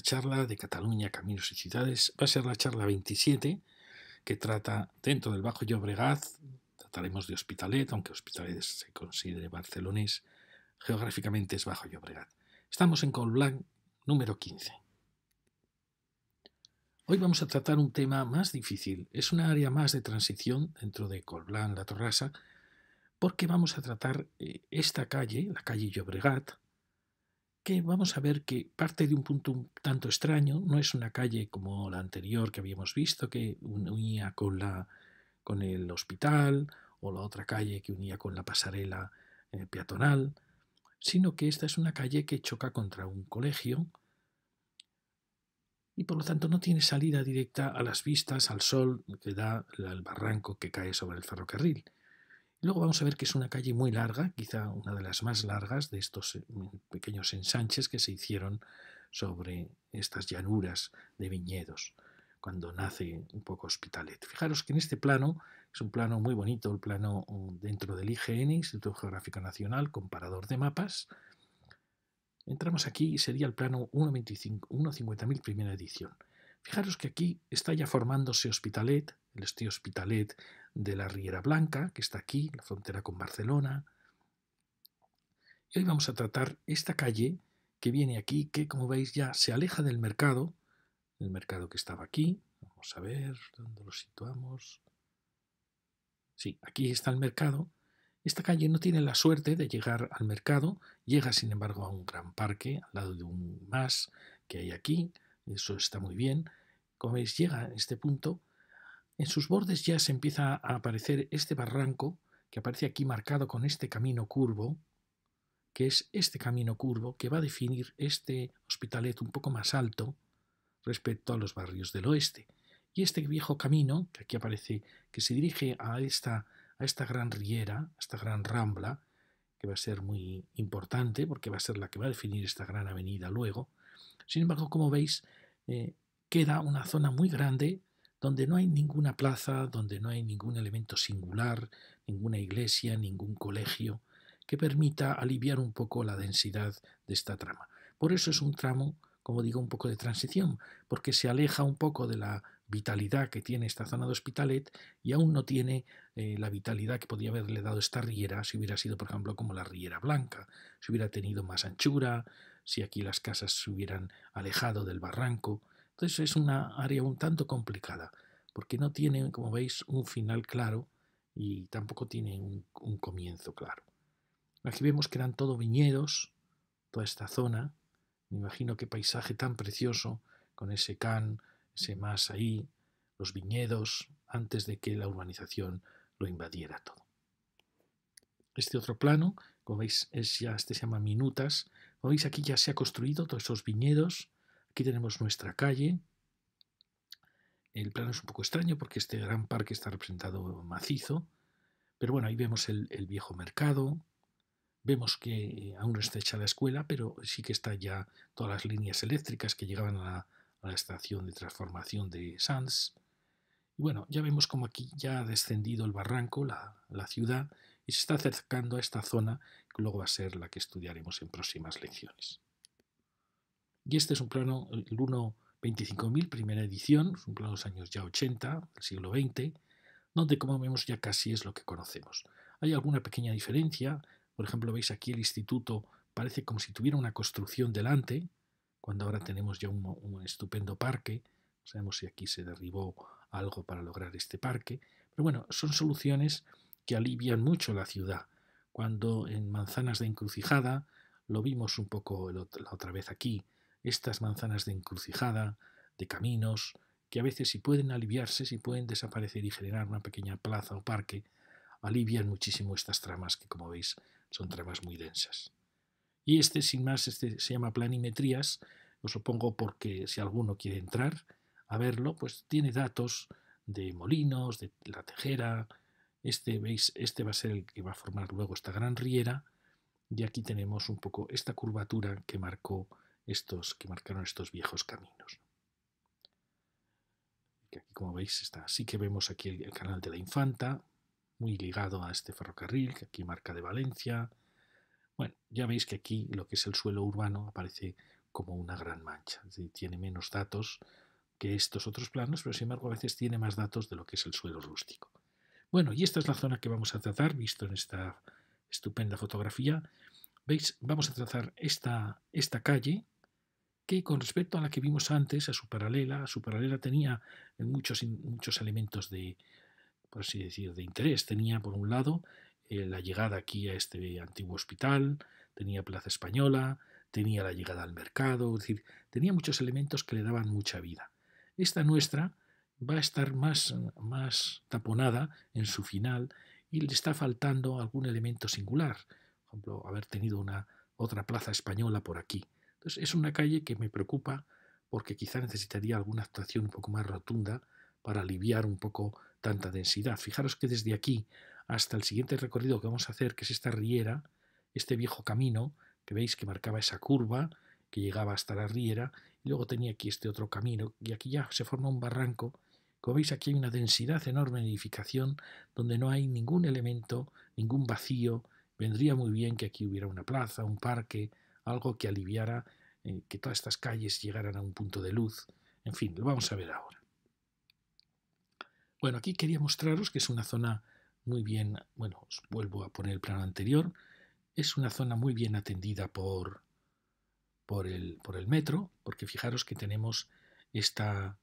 charla de Cataluña, Caminos y Ciudades. Va a ser la charla 27, que trata dentro del Bajo Llobregat, trataremos de Hospitalet, aunque Hospitalet se considere barcelonés, geográficamente es Bajo Llobregat. Estamos en Colblanc número 15. Hoy vamos a tratar un tema más difícil. Es una área más de transición dentro de Colblanc, La Torrasa, porque vamos a tratar eh, esta calle, la calle Llobregat, que vamos a ver que parte de un punto un tanto extraño, no es una calle como la anterior que habíamos visto, que unía con, la, con el hospital, o la otra calle que unía con la pasarela eh, peatonal, sino que esta es una calle que choca contra un colegio y por lo tanto no tiene salida directa a las vistas, al sol que da el barranco que cae sobre el ferrocarril. Luego vamos a ver que es una calle muy larga, quizá una de las más largas de estos eh, pequeños ensanches que se hicieron sobre estas llanuras de viñedos, cuando nace un poco Hospitalet. Fijaros que en este plano, es un plano muy bonito, el plano mm, dentro del IGN, Instituto Geográfico Nacional, comparador de mapas. Entramos aquí y sería el plano 1.50.000 primera edición. Fijaros que aquí está ya formándose Hospitalet, el Estudio Hospitalet de la Riera Blanca, que está aquí, la frontera con Barcelona. Y hoy vamos a tratar esta calle que viene aquí, que como veis ya se aleja del mercado, el mercado que estaba aquí. Vamos a ver dónde lo situamos. Sí, aquí está el mercado. Esta calle no tiene la suerte de llegar al mercado, llega sin embargo a un gran parque, al lado de un más que hay aquí, eso está muy bien. Como veis, llega a este punto en sus bordes ya se empieza a aparecer este barranco que aparece aquí marcado con este camino curvo, que es este camino curvo que va a definir este hospitalet un poco más alto respecto a los barrios del oeste. Y este viejo camino, que aquí aparece, que se dirige a esta, a esta gran riera, a esta gran rambla, que va a ser muy importante porque va a ser la que va a definir esta gran avenida luego. Sin embargo, como veis, eh, queda una zona muy grande donde no hay ninguna plaza, donde no hay ningún elemento singular, ninguna iglesia, ningún colegio, que permita aliviar un poco la densidad de esta trama. Por eso es un tramo, como digo, un poco de transición, porque se aleja un poco de la vitalidad que tiene esta zona de Hospitalet y aún no tiene eh, la vitalidad que podría haberle dado esta riera si hubiera sido, por ejemplo, como la Riera Blanca, si hubiera tenido más anchura, si aquí las casas se hubieran alejado del barranco. Entonces es una área un tanto complicada, porque no tiene, como veis, un final claro y tampoco tiene un, comienzo claro. Aquí vemos que eran todo viñedos, toda esta zona. Me imagino qué paisaje tan precioso, con ese can, ese más ahí, los viñedos, antes de que la urbanización lo invadiera todo. Este otro plano, como veis, es ya, este se llama Minutas. Como veis, aquí ya se ha construido todos esos viñedos, Aquí tenemos nuestra calle. El plano es un poco extraño porque este gran parque está representado macizo. Pero bueno, ahí vemos el, viejo mercado. Vemos que eh, aún no está hecha la escuela, pero sí que está ya todas las líneas eléctricas que llegaban a la, estación de transformación de Sands. Y bueno, ya vemos como aquí ya ha descendido el barranco, la, la ciudad, y se está acercando a esta zona que luego va a ser la que estudiaremos en próximas lecciones. Y este es un plano, el 1.25.000, primera edición, es un plano de los años ya 80, del siglo XX, donde como vemos ya casi es lo que conocemos. Hay alguna pequeña diferencia, por ejemplo veis aquí el instituto parece como si tuviera una construcción delante, cuando ahora tenemos ya un, un estupendo parque, no sabemos si aquí se derribó algo para lograr este parque, pero bueno, son soluciones que alivian mucho la ciudad. Cuando en Manzanas de Encrucijada, lo vimos un poco la otra vez aquí, estas manzanas de encrucijada, de caminos, que a veces si pueden aliviarse, si pueden desaparecer y generar una pequeña plaza o parque, alivian muchísimo estas tramas que como veis son tramas muy densas. Y este, sin más, este se llama planimetrías, os lo porque si alguno quiere entrar a verlo, pues tiene datos de molinos, de la tejera, este, veis, este va a ser el que va a formar luego esta gran riera, y aquí tenemos un poco esta curvatura que marcó estos, que marcaron estos viejos caminos. aquí, como veis, está, así que vemos aquí el, canal de la Infanta, muy ligado a este ferrocarril, que aquí marca de Valencia. Bueno, ya veis que aquí lo que es el suelo urbano aparece como una gran mancha, tiene menos datos que estos otros planos, pero sin embargo a veces tiene más datos de lo que es el suelo rústico. Bueno, y esta es la zona que vamos a tratar, visto en esta estupenda fotografía. ¿Veis? Vamos a trazar esta, esta calle, que con respecto a la que vimos antes, a su paralela, su paralela tenía eh, muchos, muchos elementos de, por así decir, de interés. Tenía, por un lado, eh, la llegada aquí a este antiguo hospital, tenía Plaza Española, tenía la llegada al mercado, es decir, tenía muchos elementos que le daban mucha vida. Esta nuestra va a estar más, más taponada en su final y le está faltando algún elemento singular, por ejemplo, haber tenido una otra plaza española por aquí es una calle que me preocupa porque quizá necesitaría alguna actuación un poco más rotunda para aliviar un poco tanta densidad. Fijaros que desde aquí hasta el siguiente recorrido que vamos a hacer, que es esta riera, este viejo camino, que veis que marcaba esa curva que llegaba hasta la riera, y luego tenía aquí este otro camino, y aquí ya se forma un barranco. Como veis, aquí hay una densidad enorme de edificación, donde no hay ningún elemento, ningún vacío. Vendría muy bien que aquí hubiera una plaza, un parque, algo que aliviara eh, que todas estas calles llegaran a un punto de luz. En fin, lo vamos a ver ahora. Bueno, aquí quería mostraros que es una zona muy bien, bueno, os vuelvo a poner el plano anterior, es una zona muy bien atendida por, por, el, por el metro, porque fijaros que tenemos esta,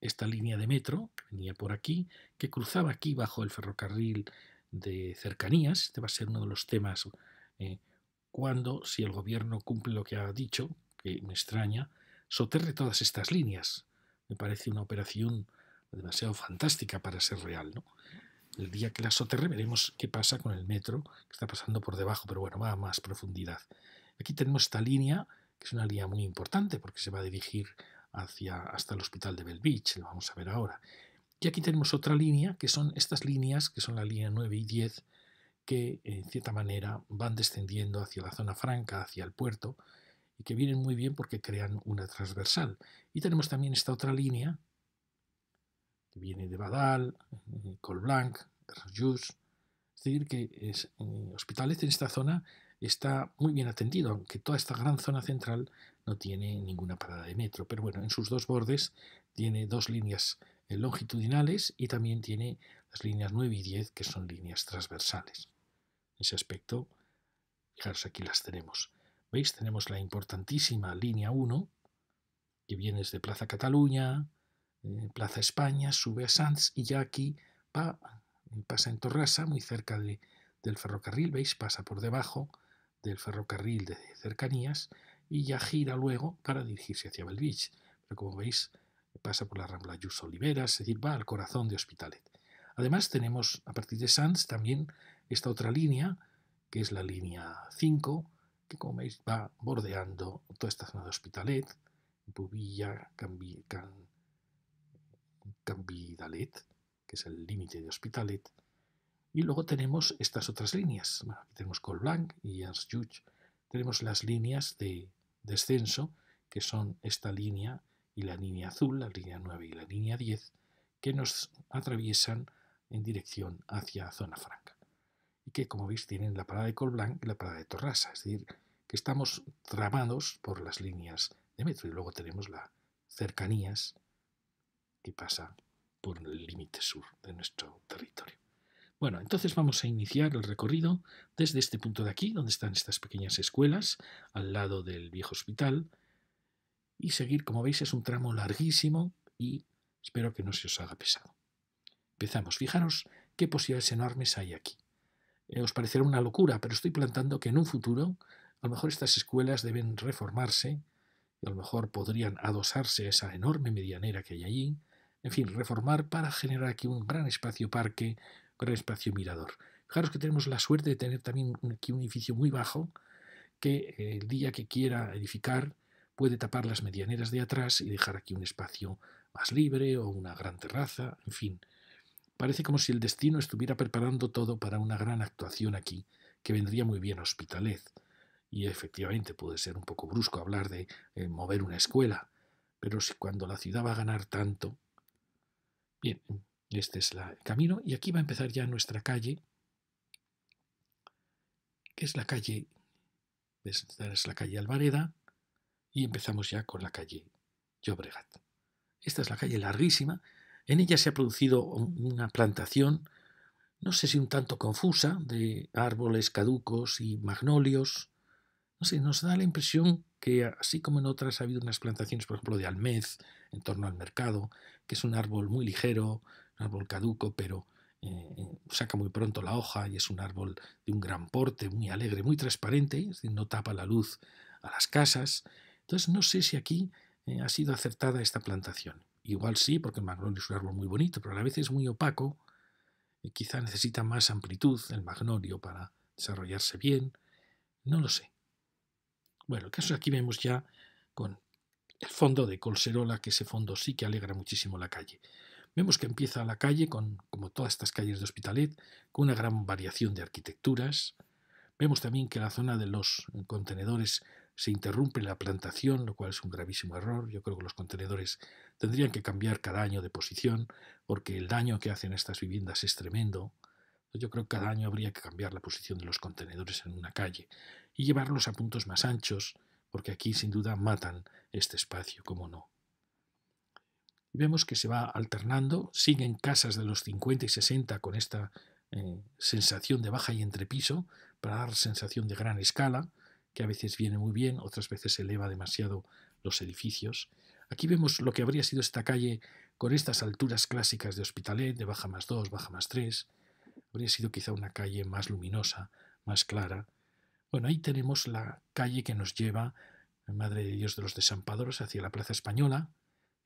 esta línea de metro que venía por aquí, que cruzaba aquí bajo el ferrocarril de cercanías. Este va a ser uno de los temas eh, cuando, si el gobierno cumple lo que ha dicho, me extraña, soterre todas estas líneas. Me parece una operación demasiado fantástica para ser real. El día que la soterre veremos qué pasa con el metro que está pasando por debajo, pero bueno, va a más profundidad. Aquí tenemos esta línea, que es una línea muy importante porque se va a dirigir hacia, hasta el hospital de Bell Beach, lo vamos a ver ahora. Y aquí tenemos otra línea, que son estas líneas, que son la línea 9 y 10, que en cierta manera van descendiendo hacia la zona franca, hacia el puerto, y que vienen muy bien porque crean una transversal. Y tenemos también esta otra línea que viene de Badal, eh, Colblanc, Jus. Es decir, que es, eh, hospitales en esta zona está muy bien atendido, aunque toda esta gran zona central no tiene ninguna parada de metro. Pero bueno, en sus dos bordes tiene dos líneas eh, longitudinales y también tiene las líneas 9 y 10, que son líneas transversales. En ese aspecto, fijaros, aquí las tenemos. ¿Veis? Tenemos la importantísima línea 1, que viene desde Plaza Cataluña, eh, Plaza España, sube a Sanz y ya aquí va, pasa en Torrasa, muy cerca de, del ferrocarril, ¿veis? Pasa por debajo del ferrocarril de cercanías y ya gira luego para dirigirse hacia Belvich. Pero como veis, pasa por la Rambla Jus Olivera, es decir, va al corazón de Hospitalet. Además tenemos a partir de Sanz también esta otra línea, que es la línea 5, que como veis va bordeando toda esta zona de Hospitalet, Bubilla, Cambidalet, que es el límite de Hospitalet. Y luego tenemos estas otras líneas. aquí tenemos Colblanc y Arsjuch. Tenemos las líneas de descenso, que son esta línea y la línea azul, la línea 9 y la línea 10, que nos atraviesan en dirección hacia zona franca que, como veis, tienen la parada de Colblanc y la parada de Torrasa. Es decir, que estamos tramados por las líneas de metro. Y luego tenemos las cercanías que pasa por el límite sur de nuestro territorio. Bueno, entonces vamos a iniciar el recorrido desde este punto de aquí, donde están estas pequeñas escuelas, al lado del viejo hospital, y seguir, como veis, es un tramo larguísimo y espero que no se os haga pesado. Empezamos, fijaros qué posibilidades enormes hay aquí. Eh, os parecerá una locura, pero estoy plantando que en un futuro a lo mejor estas escuelas deben reformarse, y a lo mejor podrían adosarse a esa enorme medianera que hay allí, en fin, reformar para generar aquí un gran espacio parque, un gran espacio mirador. Fijaros que tenemos la suerte de tener también aquí un edificio muy bajo, que eh, el día que quiera edificar puede tapar las medianeras de atrás y dejar aquí un espacio más libre o una gran terraza, en fin, Parece como si el destino estuviera preparando todo para una gran actuación aquí, que vendría muy bien a Hospitalet. Y efectivamente puede ser un poco brusco hablar de eh, mover una escuela, pero si cuando la ciudad va a ganar tanto. Bien, este es el camino y aquí va a empezar ya nuestra calle, que es la calle, esta es la calle Alvareda, y empezamos ya con la calle Llobregat. Esta es la calle larguísima en ella se ha producido una plantación, no sé si un tanto confusa, de árboles caducos y magnolios. No sé, nos da la impresión que así como en otras ha habido unas plantaciones, por ejemplo, de almez en torno al mercado, que es un árbol muy ligero, un árbol caduco, pero eh, eh, saca muy pronto la hoja y es un árbol de un gran porte, muy alegre, muy transparente, no tapa la luz a las casas. Entonces no sé si aquí eh, ha sido acertada esta plantación. Igual sí, porque el magnolio es un árbol muy bonito, pero a la vez es muy opaco y eh, quizá necesita más amplitud el magnolio para desarrollarse bien. No lo sé. Bueno, el caso aquí vemos ya con el fondo de Colserola, que ese fondo sí que alegra muchísimo la calle. Vemos que empieza la calle, con, como todas estas calles de Hospitalet, con una gran variación de arquitecturas. Vemos también que la zona de los contenedores se interrumpe la plantación, lo cual es un gravísimo error. Yo creo que los contenedores tendrían que cambiar cada año de posición porque el daño que hacen estas viviendas es tremendo. Yo creo que cada año habría que cambiar la posición de los contenedores en una calle y llevarlos a puntos más anchos, porque aquí sin duda matan este espacio, como no. vemos que se va alternando, siguen casas de los 50 y 60 con esta eh, sensación de baja y entrepiso para dar sensación de gran escala, que a veces viene muy bien, otras veces eleva demasiado los edificios. Aquí vemos lo que habría sido esta calle con estas alturas clásicas de Hospitalet, de baja más 2, baja más 3. Habría sido quizá una calle más luminosa, más clara. Bueno, ahí tenemos la calle que nos lleva, Madre de Dios de los desampadores, hacia la Plaza Española.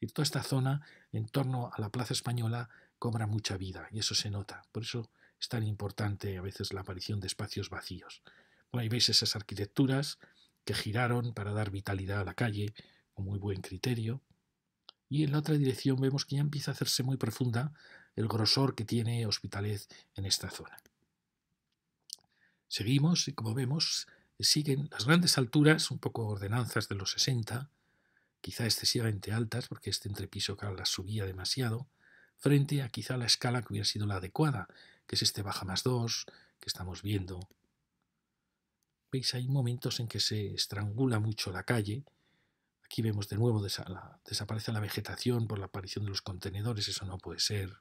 Y toda esta zona en torno a la Plaza Española cobra mucha vida y eso se nota. Por eso es tan importante a veces la aparición de espacios vacíos. Ahí veis esas arquitecturas que giraron para dar vitalidad a la calle, con muy buen criterio. Y en la otra dirección vemos que ya empieza a hacerse muy profunda el grosor que tiene Hospitalet en esta zona. Seguimos y como vemos siguen las grandes alturas, un poco ordenanzas de los 60, quizá excesivamente altas porque este entrepiso las subía demasiado, frente a quizá la escala que hubiera sido la adecuada, que es este baja más 2 que estamos viendo Veis, hay momentos en que se estrangula mucho la calle. Aquí vemos de nuevo, desaparece la vegetación por la aparición de los contenedores, eso no puede ser.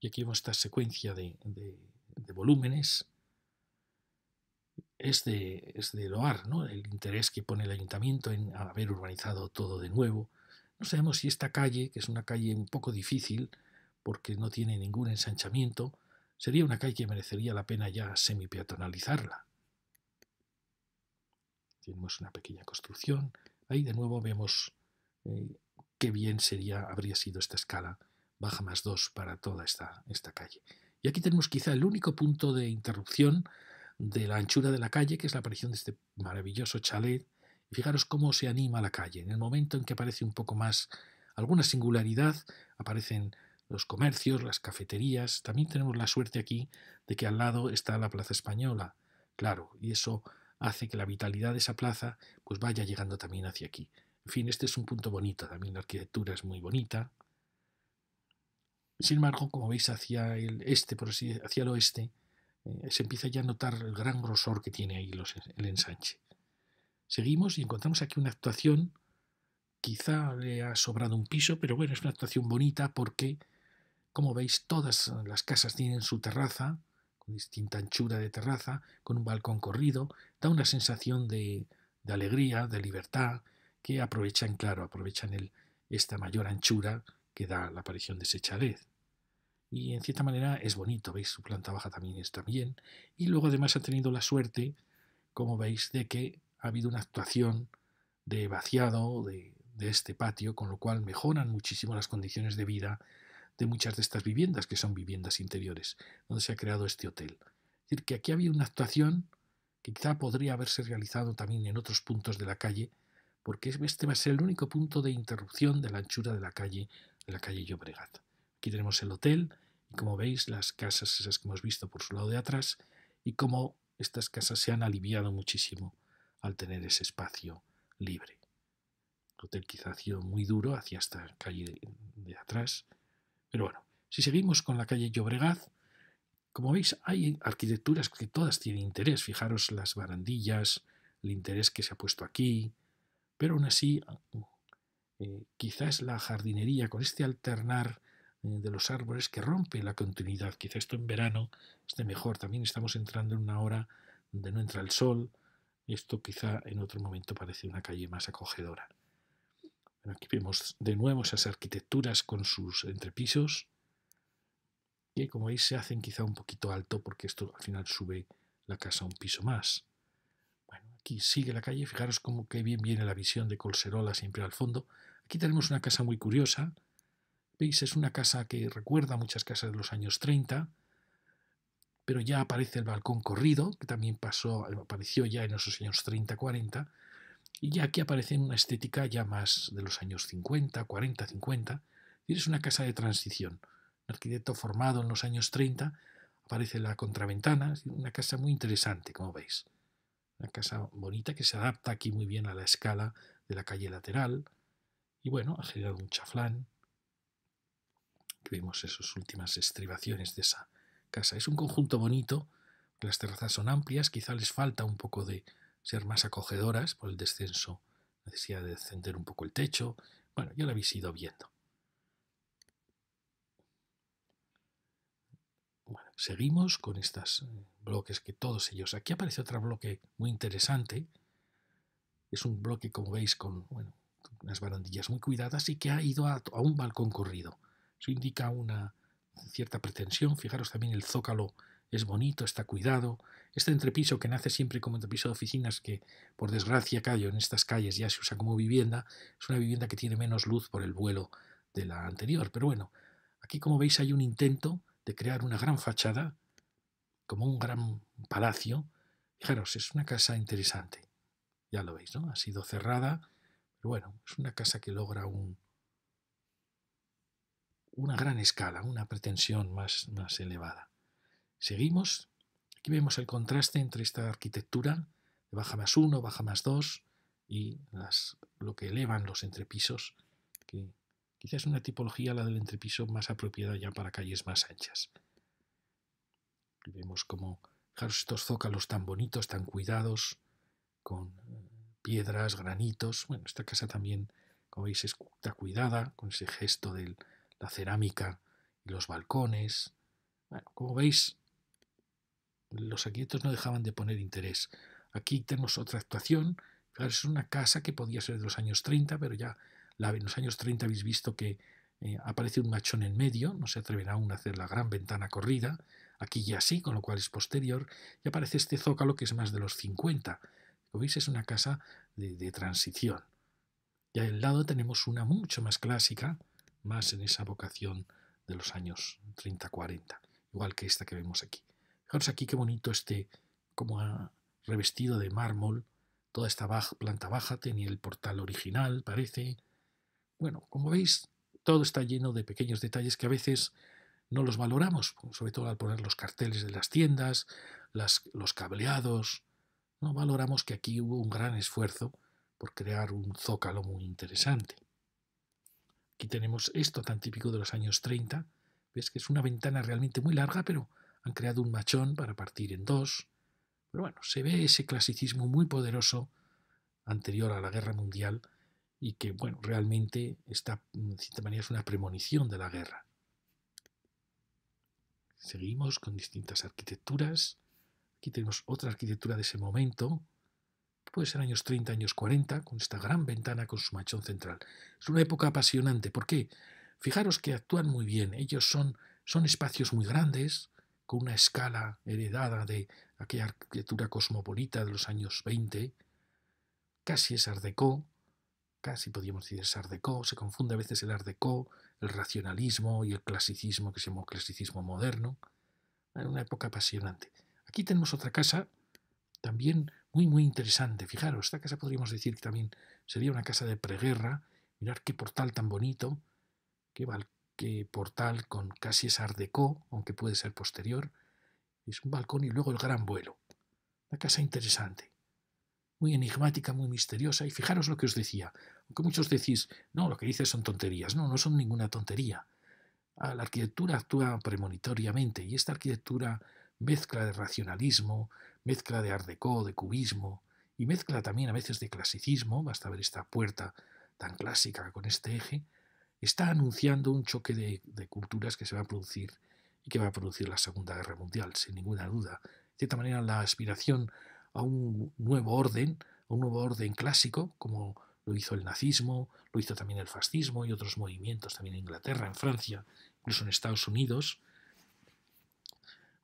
Y aquí vemos esta secuencia de, volúmenes. Es de, es loar el interés que pone el ayuntamiento en haber urbanizado todo de nuevo. No sabemos si esta calle, que es una calle un poco difícil, porque no tiene ningún ensanchamiento, Sería una calle que merecería la pena ya semi Tenemos una pequeña construcción. Ahí de nuevo vemos eh, qué bien sería, habría sido esta escala baja más 2 para toda esta, esta calle. Y aquí tenemos quizá el único punto de interrupción de la anchura de la calle, que es la aparición de este maravilloso chalet. fijaros cómo se anima la calle. En el momento en que aparece un poco más alguna singularidad, aparecen los comercios, las cafeterías. También tenemos la suerte aquí de que al lado está la Plaza Española, claro, y eso hace que la vitalidad de esa plaza pues vaya llegando también hacia aquí. En fin, este es un punto bonito, también la arquitectura es muy bonita. Sin embargo, como veis hacia el este, por así, hacia el oeste, eh, se empieza ya a notar el gran grosor que tiene ahí el ensanche. Seguimos y encontramos aquí una actuación, quizá le ha sobrado un piso, pero bueno, es una actuación bonita porque como veis, todas las casas tienen su terraza, con distinta anchura de terraza, con un balcón corrido, da una sensación de, alegría, de libertad, que aprovechan, claro, aprovechan esta mayor anchura que da la aparición de ese chalet. Y en cierta manera es bonito, veis, su planta baja también está bien. Y luego además ha tenido la suerte, como veis, de que ha habido una actuación de vaciado de este patio, con lo cual mejoran muchísimo las condiciones de vida de muchas de estas viviendas, que son viviendas interiores, donde se ha creado este hotel. Es decir, que aquí había una actuación que quizá podría haberse realizado también en otros puntos de la calle, porque este va a ser el único punto de interrupción de la anchura de la calle, de la calle Llobregat. Aquí tenemos el hotel, y como veis, las casas esas que hemos visto por su lado de atrás, y cómo estas casas se han aliviado muchísimo al tener ese espacio libre. El hotel quizá ha sido muy duro hacia esta calle de atrás, pero bueno, si seguimos con la calle Llobregat, como veis, hay arquitecturas que todas tienen interés. Fijaros las barandillas, el interés que se ha puesto aquí. Pero aún así, eh, quizás la jardinería con este alternar eh, de los árboles que rompe la continuidad. Quizás esto en verano esté mejor. También estamos entrando en una hora donde no entra el sol. Esto quizá en otro momento parece una calle más acogedora aquí vemos de nuevo esas arquitecturas con sus entrepisos. que como veis se hacen quizá un poquito alto porque esto al final sube la casa un piso más. Bueno, aquí sigue la calle. Fijaros como que bien viene la visión de Colserola siempre al fondo. Aquí tenemos una casa muy curiosa. ¿Veis? Es una casa que recuerda muchas casas de los años 30, pero ya aparece el balcón corrido, que también pasó, apareció ya en esos años 30-40, y ya aquí aparece una estética ya más de los años 50, 40, 50. Es una casa de transición. Un arquitecto formado en los años 30 aparece la contraventana. Es una casa muy interesante, como veis. Una casa bonita que se adapta aquí muy bien a la escala de la calle lateral. Y bueno, ha generado un chaflán. vemos esas últimas estribaciones de esa casa. Es un conjunto bonito. Las terrazas son amplias. Quizá les falta un poco de, ser más acogedoras por el descenso, necesidad de descender un poco el techo. Bueno, ya lo habéis ido viendo. seguimos con estos eh, bloques que todos ellos. Aquí aparece otro bloque muy interesante. Es un bloque, como veis, con bueno, unas barandillas muy cuidadas y que ha ido a, a un balcón corrido. Eso indica una cierta pretensión. Fijaros también el zócalo es bonito, está cuidado. Este entrepiso que nace siempre como entrepiso de oficinas, que por desgracia callo en estas calles ya se usa como vivienda, es una vivienda que tiene menos luz por el vuelo de la anterior. Pero bueno, aquí como veis hay un intento de crear una gran fachada, como un gran palacio. Fijaros, es una casa interesante. Ya lo veis, ¿no? Ha sido cerrada, pero bueno, es una casa que logra un, una gran escala, una pretensión más elevada. Seguimos. Aquí vemos el contraste entre esta arquitectura de baja más uno, baja más dos, y lo que elevan los entrepisos, que quizás es una tipología, la del entrepiso, más apropiada ya para calles más anchas. vemos como estos zócalos tan bonitos, tan cuidados, con eh, piedras, granitos. Bueno, esta casa también, como veis, está cuidada con ese gesto de la cerámica y los balcones. Bueno, como veis, los arquitectos no dejaban de poner interés. Aquí tenemos otra actuación. es una casa que podía ser de los años 30, pero ya la, en los años 30 habéis visto que eh, aparece un machón en medio, no se atreverá aún a hacer la gran ventana corrida, aquí ya sí, con lo cual es posterior, y aparece este zócalo que es más de los 50. Como veis, es una casa de, de transición. Y al lado tenemos una mucho más clásica, más en esa vocación de los años 30-40, igual que esta que vemos aquí. Fijaros aquí qué bonito este, como ha revestido de mármol, toda esta planta baja tenía el portal original, parece. Bueno, como veis, todo está lleno de pequeños detalles que a veces no los valoramos, sobre todo al poner los carteles de las tiendas, los cableados. No valoramos que aquí hubo un gran esfuerzo por crear un zócalo muy interesante. Aquí tenemos esto tan típico de los años 30. Ves que es una ventana realmente muy larga, pero creado un machón para partir en dos. Pero bueno, se ve ese clasicismo muy poderoso anterior a la guerra mundial y que, bueno, realmente está, en cierta manera, es una premonición de la guerra. Seguimos con distintas arquitecturas. Aquí tenemos otra arquitectura de ese momento, puede ser años 30, años 40, con esta gran ventana con su machón central. Es una época apasionante. ¿Por qué? Fijaros que actúan muy bien. Ellos son, son espacios muy grandes, con una escala heredada de aquella arquitectura cosmopolita de los años 20, casi es Art casi podríamos decir es Art Deco, se confunde a veces el Art el racionalismo y el clasicismo que se llama clasicismo moderno, en una época apasionante. Aquí tenemos otra casa también muy muy interesante, fijaros, esta casa podríamos decir que también sería una casa de preguerra, mirar qué portal tan bonito, qué balcón que portal con casi es art déco, aunque puede ser posterior. Es un balcón y luego el gran vuelo. Una casa interesante, muy enigmática, muy misteriosa. Y fijaros lo que os decía, aunque muchos decís, no, lo que dices son tonterías. No, no son ninguna tontería. Ah, la arquitectura actúa premonitoriamente y esta arquitectura mezcla de racionalismo, mezcla de art déco, de cubismo y mezcla también a veces de clasicismo. Basta ver esta puerta tan clásica con este eje está anunciando un choque de, culturas que se va a producir y que va a producir la Segunda Guerra Mundial, sin ninguna duda. De cierta manera, la aspiración a un nuevo orden, a un nuevo orden clásico, como lo hizo el nazismo, lo hizo también el fascismo y otros movimientos, también en Inglaterra, en Francia, incluso en Estados Unidos,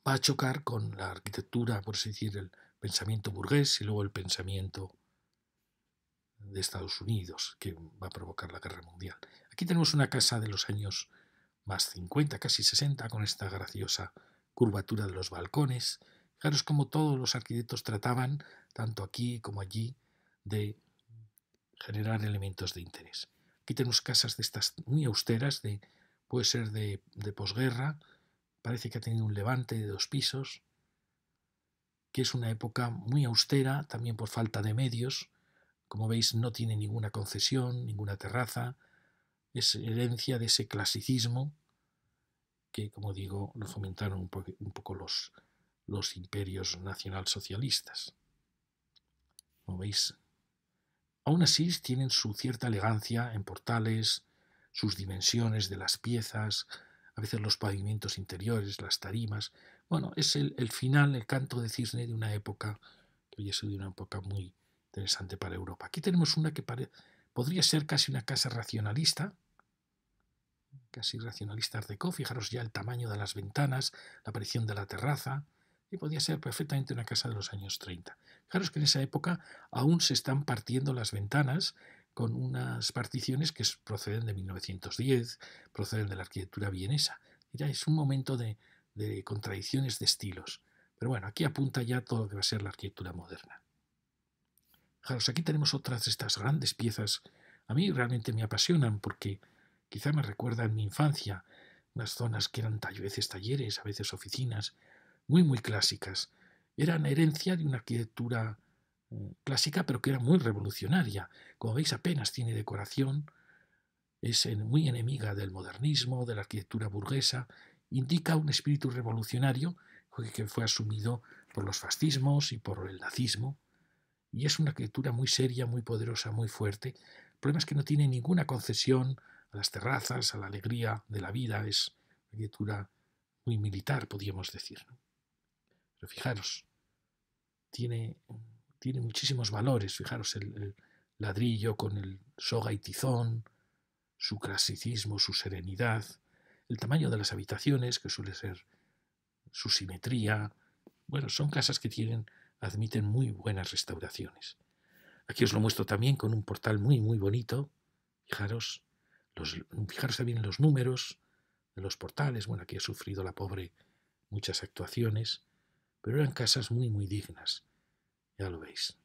va a chocar con la arquitectura, por así decir, el pensamiento burgués y luego el pensamiento de Estados Unidos, que va a provocar la guerra mundial. Aquí tenemos una casa de los años más 50, casi 60, con esta graciosa curvatura de los balcones. Fijaros como todos los arquitectos trataban, tanto aquí como allí, de generar elementos de interés. Aquí tenemos casas de estas muy austeras, de, puede ser de posguerra, parece que ha tenido un levante de dos pisos, que es una época muy austera, también por falta de medios. Como veis, no tiene ninguna concesión, ninguna terraza, es herencia de ese clasicismo que, como digo, lo fomentaron un, poco los, los imperios nacionalsocialistas. Como veis? Aún así tienen su cierta elegancia en portales, sus dimensiones de las piezas, a veces los pavimentos interiores, las tarimas. Bueno, es el, el final, el canto de cisne de una época que hoy es una época muy interesante para Europa. Aquí tenemos una que podría ser casi una casa racionalista, casi racionalistas de Co. Fijaros ya el tamaño de las ventanas, la aparición de la terraza, y podía ser perfectamente una casa de los años 30. Fijaros que en esa época aún se están partiendo las ventanas con unas particiones que proceden de 1910, proceden de la arquitectura vienesa. Ya es un momento de, de contradicciones de estilos. Pero bueno, aquí apunta ya todo lo que va a ser la arquitectura moderna. Fijaros, aquí tenemos otras de estas grandes piezas. A mí realmente me apasionan porque Quizá me recuerda en mi infancia unas zonas que eran a veces talleres, a veces oficinas, muy, muy clásicas. Eran herencia de una arquitectura mm, clásica, pero que era muy revolucionaria. Como veis, apenas tiene decoración, es muy enemiga del modernismo, de la arquitectura burguesa, indica un espíritu revolucionario que fue asumido por los fascismos y por el nazismo, y es una arquitectura muy seria, muy poderosa, muy fuerte. El problema es que no tiene ninguna concesión a las terrazas, a la alegría de la vida, es una criatura muy militar, podríamos decir. Pero fijaros, tiene, tiene muchísimos valores, fijaros, el, ladrillo con el soga y tizón, su clasicismo, su serenidad, el tamaño de las habitaciones, que suele ser su simetría. Bueno, son casas que tienen, admiten muy buenas restauraciones. Aquí os lo muestro también con un portal muy, muy bonito. Fijaros, Fijaros fijarse bien los números de los portales, bueno, aquí ha sufrido la pobre muchas actuaciones, pero eran casas muy, muy dignas, ya lo veis.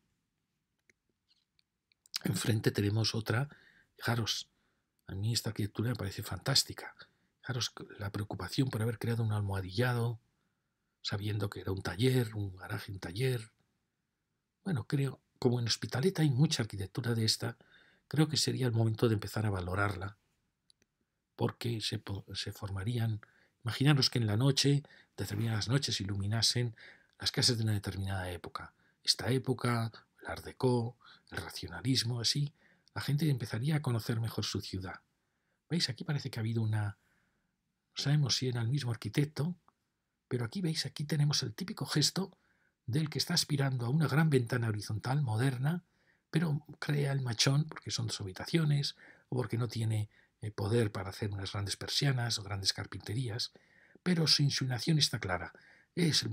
Enfrente tenemos otra, fijaros, a mí esta arquitectura me parece fantástica. Fijaros la preocupación por haber creado un almohadillado, sabiendo que era un taller, un garaje, un taller. Bueno, creo, como en Hospitaleta hay mucha arquitectura de esta, creo que sería el momento de empezar a valorarla, porque se, formarían, imaginaros que en la noche, determinadas noches, iluminasen las casas de una determinada época. Esta época, el Art el racionalismo, así, la gente empezaría a conocer mejor su ciudad. ¿Veis? Aquí parece que ha habido una... No sabemos si era el mismo arquitecto, pero aquí veis, aquí tenemos el típico gesto del que está aspirando a una gran ventana horizontal moderna pero crea el machón porque son dos habitaciones o porque no tiene eh, poder para hacer unas grandes persianas o grandes carpinterías, pero su insinuación está clara. Es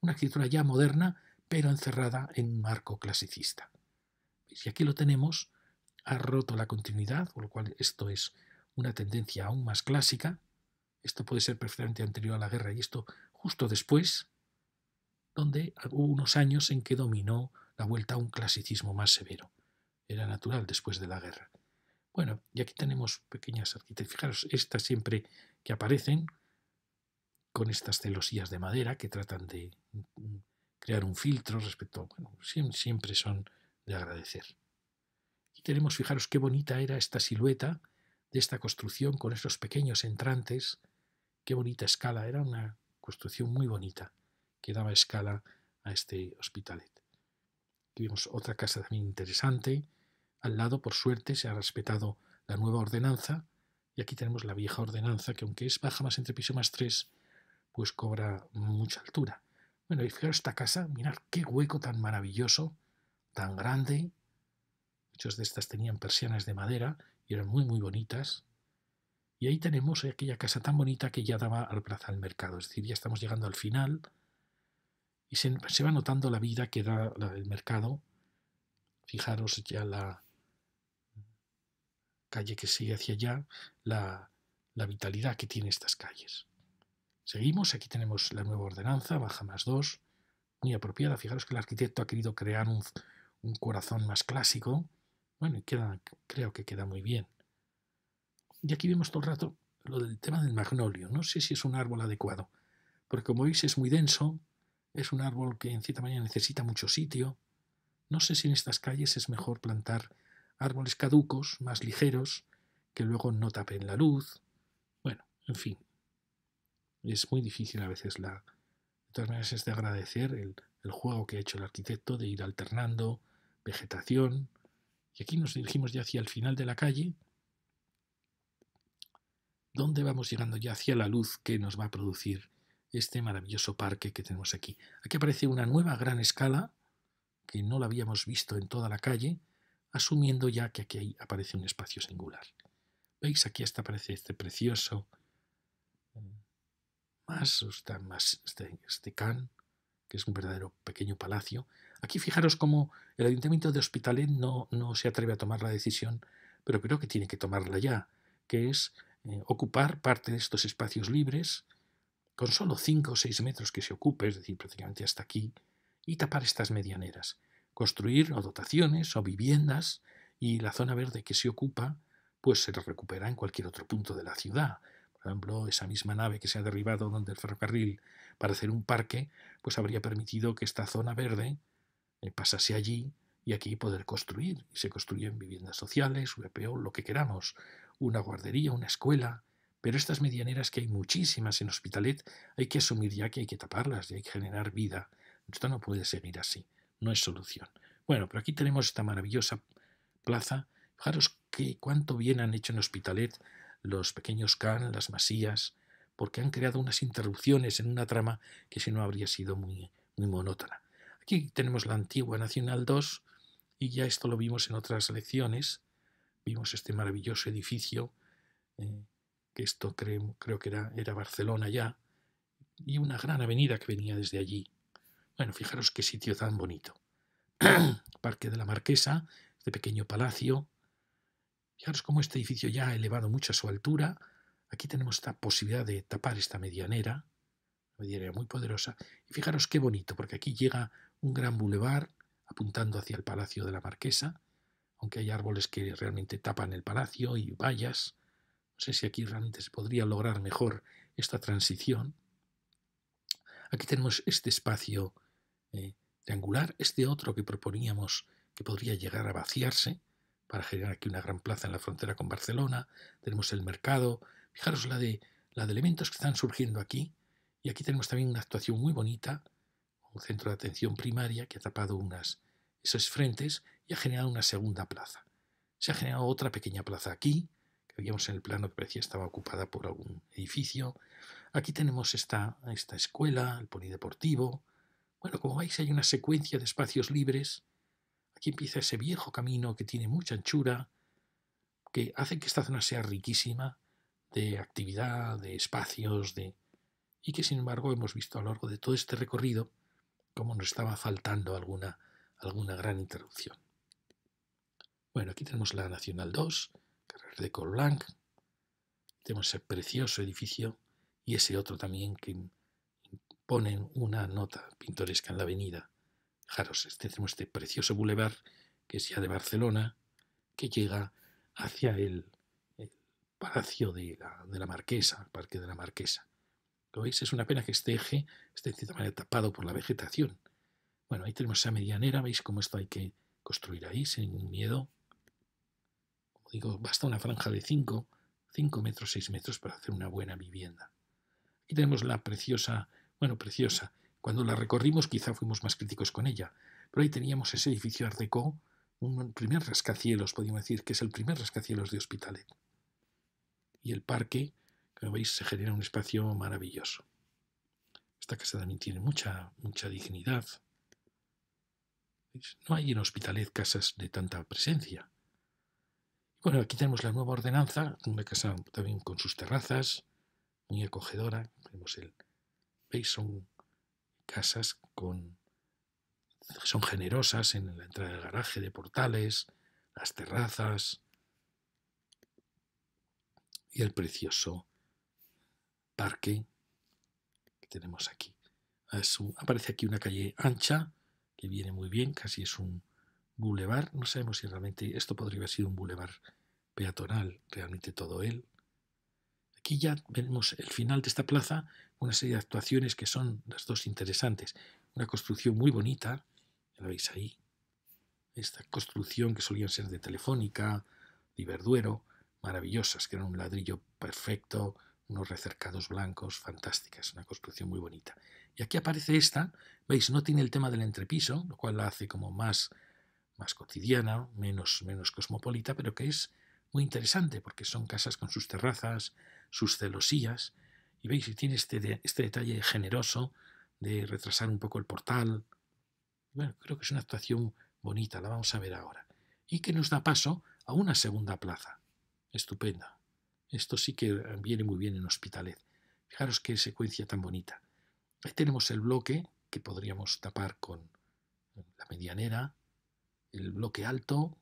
una escritura ya moderna, pero encerrada en un marco clasicista. Y aquí lo tenemos, ha roto la continuidad, con lo cual esto es una tendencia aún más clásica. Esto puede ser perfectamente anterior a la guerra y esto justo después, donde hubo unos años en que dominó la vuelta a un clasicismo más severo. Era natural después de la guerra. Bueno, y aquí tenemos pequeñas arquitecturas. Fijaros, estas siempre que aparecen, con estas celosías de madera que tratan de mm, mm, crear un filtro respecto. Bueno, siempre son de agradecer. Y tenemos, fijaros qué bonita era esta silueta de esta construcción con esos pequeños entrantes. Qué bonita escala, era una construcción muy bonita que daba escala a este hospitalet vimos otra casa también interesante. Al lado, por suerte, se ha respetado la nueva ordenanza. Y aquí tenemos la vieja ordenanza, que aunque es baja más entre piso más 3, pues cobra mucha altura. Bueno, y fijaros esta casa, mirad qué hueco tan maravilloso, tan grande. Muchas de estas tenían persianas de madera y eran muy, muy bonitas. Y ahí tenemos aquella casa tan bonita que ya daba al plaza del mercado. Es decir, ya estamos llegando al final y se, va notando la vida que da el mercado. Fijaros ya la calle que sigue hacia allá, la, vitalidad que tiene estas calles. Seguimos, aquí tenemos la nueva ordenanza, baja más dos. muy apropiada. Fijaros que el arquitecto ha querido crear un, corazón más clásico. Bueno, queda, creo que queda muy bien. Y aquí vemos todo el rato lo del tema del magnolio. No sé si es un árbol adecuado, porque como veis es muy denso, es un árbol que en cierta manera necesita mucho sitio. No sé si en estas calles es mejor plantar árboles caducos, más ligeros, que luego no tapen la luz. Bueno, en fin. Es muy difícil a veces la... De todas maneras es de agradecer el, el juego que ha hecho el arquitecto de ir alternando vegetación. Y aquí nos dirigimos ya hacia el final de la calle, donde vamos llegando ya hacia la luz que nos va a producir este maravilloso parque que tenemos aquí. Aquí aparece una nueva gran escala que no la habíamos visto en toda la calle, asumiendo ya que aquí aparece un espacio singular. ¿Veis? Aquí hasta aparece este precioso más, está más este, este can, que es un verdadero pequeño palacio. Aquí fijaros cómo el Ayuntamiento de Hospitalet no, se atreve a tomar la decisión, pero creo que tiene que tomarla ya, que es eh, ocupar parte de estos espacios libres, con solo 5 o 6 metros que se ocupe, es decir, prácticamente hasta aquí, y tapar estas medianeras. Construir o dotaciones o viviendas y la zona verde que se ocupa, pues se recupera en cualquier otro punto de la ciudad. Por ejemplo, esa misma nave que se ha derribado donde el ferrocarril para hacer un parque, pues habría permitido que esta zona verde eh, pasase allí y aquí poder construir. Y se construyen viviendas sociales, VPO, lo que queramos, una guardería, una escuela, pero estas medianeras, que hay muchísimas en Hospitalet, hay que asumir ya que hay que taparlas y hay que generar vida. Esto no puede seguir así, no es solución. Bueno, pero aquí tenemos esta maravillosa plaza. Fijaros cuánto bien han hecho en Hospitalet los pequeños can, las masías, porque han creado unas interrupciones en una trama que si no habría sido muy, monótona. Aquí tenemos la antigua Nacional 2 y ya esto lo vimos en otras lecciones. Vimos este maravilloso edificio eh, que esto creo, que era, Barcelona ya, y una gran avenida que venía desde allí. Bueno, fijaros qué sitio tan bonito. Parque de la Marquesa, este pequeño palacio. Fijaros cómo este edificio ya ha elevado mucho a su altura. Aquí tenemos la posibilidad de tapar esta medianera, una medianera muy poderosa. Y fijaros qué bonito, porque aquí llega un gran bulevar apuntando hacia el Palacio de la Marquesa, aunque hay árboles que realmente tapan el palacio y vallas. No sé si aquí realmente se podría lograr mejor esta transición. Aquí tenemos este espacio eh, triangular, este otro que proponíamos que podría llegar a vaciarse para generar aquí una gran plaza en la frontera con Barcelona. Tenemos el mercado. Fijaros la de, la de elementos que están surgiendo aquí. Y aquí tenemos también una actuación muy bonita, un centro de atención primaria que ha tapado unas, esos frentes y ha generado una segunda plaza. Se ha generado otra pequeña plaza aquí, Veíamos en el plano que parecía estaba ocupada por algún edificio. Aquí tenemos esta, esta escuela, el polideportivo. Bueno, como veis hay una secuencia de espacios libres. Aquí empieza ese viejo camino que tiene mucha anchura, que hace que esta zona sea riquísima de actividad, de espacios, de... y que sin embargo hemos visto a lo largo de todo este recorrido como nos estaba faltando alguna, alguna gran interrupción. Bueno, aquí tenemos la Nacional 2, de Corblanc, Tenemos ese precioso edificio y ese otro también que ponen una nota pintoresca en la avenida. Fijaros, este, tenemos este precioso bulevar que es ya de Barcelona, que llega hacia el, palacio de la, Marquesa, el Parque de la Marquesa. ¿Lo veis? Es una pena que este eje esté tapado por la vegetación. Bueno, ahí tenemos esa medianera, ¿veis cómo esto hay que construir ahí sin ningún miedo? digo, basta una franja de 5, 5 metros, 6 metros para hacer una buena vivienda. Aquí tenemos la preciosa, bueno, preciosa. Cuando la recorrimos quizá fuimos más críticos con ella, pero ahí teníamos ese edificio Art Deco, un primer rascacielos, podríamos decir, que es el primer rascacielos de Hospitalet. Y el parque, como veis, se genera un espacio maravilloso. Esta casa también tiene mucha, mucha dignidad. No hay en Hospitalet casas de tanta presencia. Bueno, aquí tenemos la nueva ordenanza, una casa también con sus terrazas, muy acogedora. Tenemos el veis, son casas con son generosas en la entrada del garaje de portales, las terrazas y el precioso parque que tenemos aquí. aparece aquí una calle ancha que viene muy bien, casi es un bulevar, no sabemos si realmente esto podría haber sido un bulevar peatonal, realmente todo él. Aquí ya vemos el final de esta plaza, una serie de actuaciones que son las dos interesantes. Una construcción muy bonita, la veis ahí, esta construcción que solían ser de Telefónica, de Iberduero, maravillosas, que eran un ladrillo perfecto, unos recercados blancos, fantásticas, una construcción muy bonita. Y aquí aparece esta, veis, no tiene el tema del entrepiso, lo cual la hace como más más cotidiana, menos, menos cosmopolita, pero que es muy interesante porque son casas con sus terrazas, sus celosías, y veis, que tiene este, este detalle generoso de retrasar un poco el portal. Bueno, creo que es una actuación bonita, la vamos a ver ahora. Y que nos da paso a una segunda plaza. Estupenda. Esto sí que eh, viene muy bien en Hospitalet. Fijaros qué secuencia tan bonita. Ahí tenemos el bloque que podríamos tapar con la medianera, el bloque alto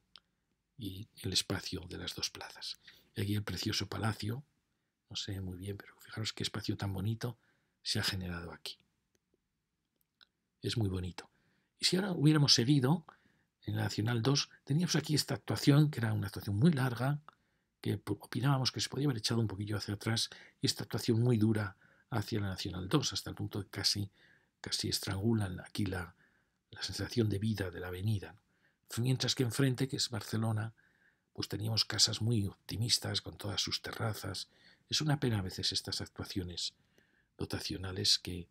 y el espacio de las dos plazas. Y aquí el precioso palacio, no sé muy bien, pero fijaros qué espacio tan bonito se ha generado aquí. Es muy bonito. Y si ahora hubiéramos seguido en la Nacional 2, teníamos aquí esta actuación, que era una actuación muy larga, que opinábamos que se podía haber echado un poquillo hacia atrás, y esta actuación muy dura hacia la Nacional 2, hasta el punto de casi, casi estrangulan aquí la, sensación de vida de la avenida. Mientras que enfrente, que es Barcelona, pues teníamos casas muy optimistas con todas sus terrazas. Es una pena a veces estas actuaciones dotacionales que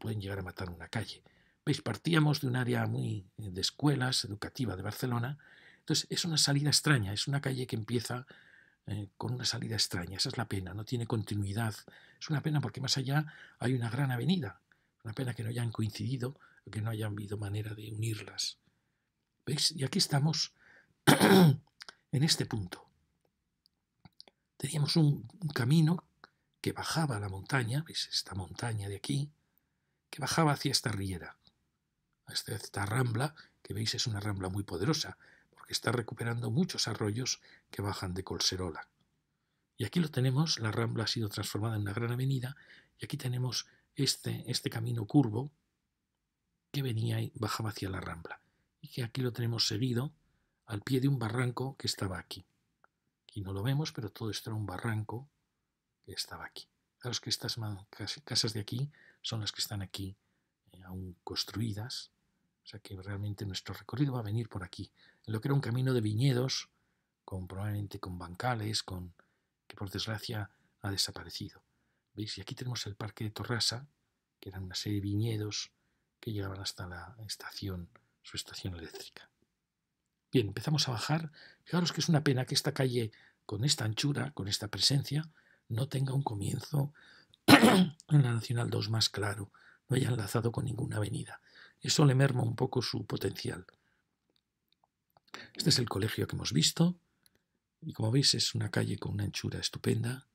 pueden llegar a matar una calle. ¿Veis? Partíamos de un área muy de escuelas educativa de Barcelona. Entonces es una salida extraña, es una calle que empieza eh, con una salida extraña. Esa es la pena, no tiene continuidad. Es una pena porque más allá hay una gran avenida. Una pena que no hayan coincidido, que no hayan habido manera de unirlas. Y aquí estamos en este punto. Teníamos un, camino que bajaba la montaña, Esta montaña de aquí, que bajaba hacia esta riera, esta rambla, que veis es una rambla muy poderosa, porque está recuperando muchos arroyos que bajan de Colserola. Y aquí lo tenemos, la rambla ha sido transformada en una gran avenida, y aquí tenemos este, este camino curvo que venía y bajaba hacia la rambla y que aquí lo tenemos seguido al pie de un barranco que estaba aquí. Aquí no lo vemos, pero todo esto era un barranco que estaba aquí. Claro que estas casas de aquí son las que están aquí eh, aún construidas, o sea que realmente nuestro recorrido va a venir por aquí, lo que era un camino de viñedos, probablemente con bancales, con que por desgracia ha desaparecido. ¿Veis? Y aquí tenemos el parque de Torrasa, que era una serie de viñedos que llegaban hasta la estación su estación eléctrica. Bien, empezamos a bajar. Fijaros que es una pena que esta calle, con esta anchura, con esta presencia, no tenga un comienzo en la Nacional 2 más claro, no haya enlazado con ninguna avenida. Eso le merma un poco su potencial. Este es el colegio que hemos visto y como veis es una calle con una anchura estupenda,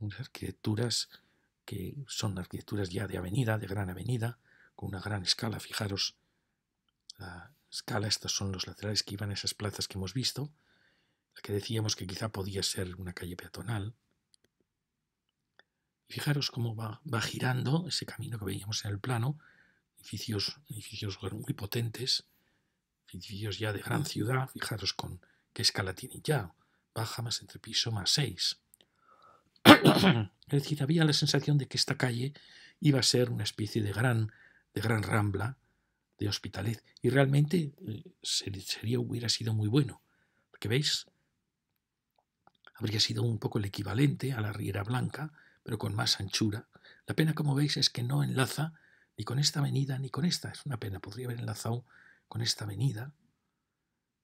unas arquitecturas que son arquitecturas ya de avenida, de gran avenida, con una gran escala. Fijaros la escala, estos son los laterales que iban a esas plazas que hemos visto, la que decíamos que quizá podía ser una calle peatonal. fijaros cómo va, girando ese camino que veíamos en el plano, edificios, edificios muy potentes, edificios ya de gran ciudad, fijaros con qué escala tiene ya, baja más entre piso más 6. es decir, había la sensación de que esta calle iba a ser una especie de gran, de gran rambla, de Hospitalet. Y realmente eh, sería, hubiera sido muy bueno, porque veis, habría sido un poco el equivalente a la Riera Blanca, pero con más anchura. La pena, como veis, es que no enlaza ni con esta avenida ni con esta. Es una pena, podría haber enlazado con esta avenida.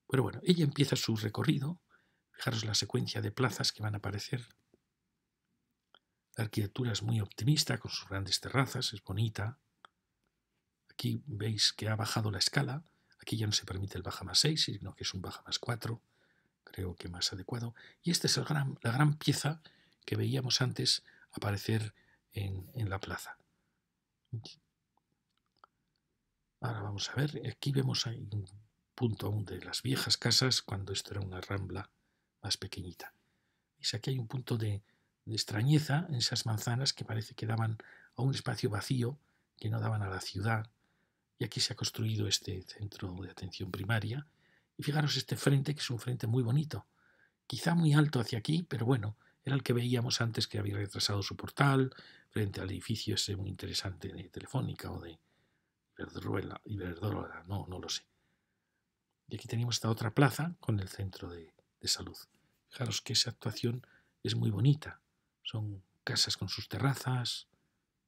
Pero bueno, ella empieza su recorrido. Fijaros la secuencia de plazas que van a aparecer. La arquitectura es muy optimista, con sus grandes terrazas, es bonita. Aquí veis que ha bajado la escala. Aquí ya no se permite el baja más 6, sino que es un baja más 4, creo que más adecuado. Y esta es la gran pieza que veíamos antes aparecer en, la plaza. Ahora vamos a ver, aquí vemos un punto aún de las viejas casas cuando esto era una rambla más pequeñita. Aquí hay un punto de, de extrañeza en esas manzanas que parece que daban a un espacio vacío que no daban a la ciudad y aquí se ha construido este centro de atención primaria. Y fijaros este frente, que es un frente muy bonito, quizá muy alto hacia aquí, pero bueno, era el que veíamos antes que había retrasado su portal, frente al edificio ese muy interesante de Telefónica o de y no, no lo sé. Y aquí tenemos esta otra plaza con el centro de, de salud. Fijaros que esa actuación es muy bonita. Son casas con sus terrazas,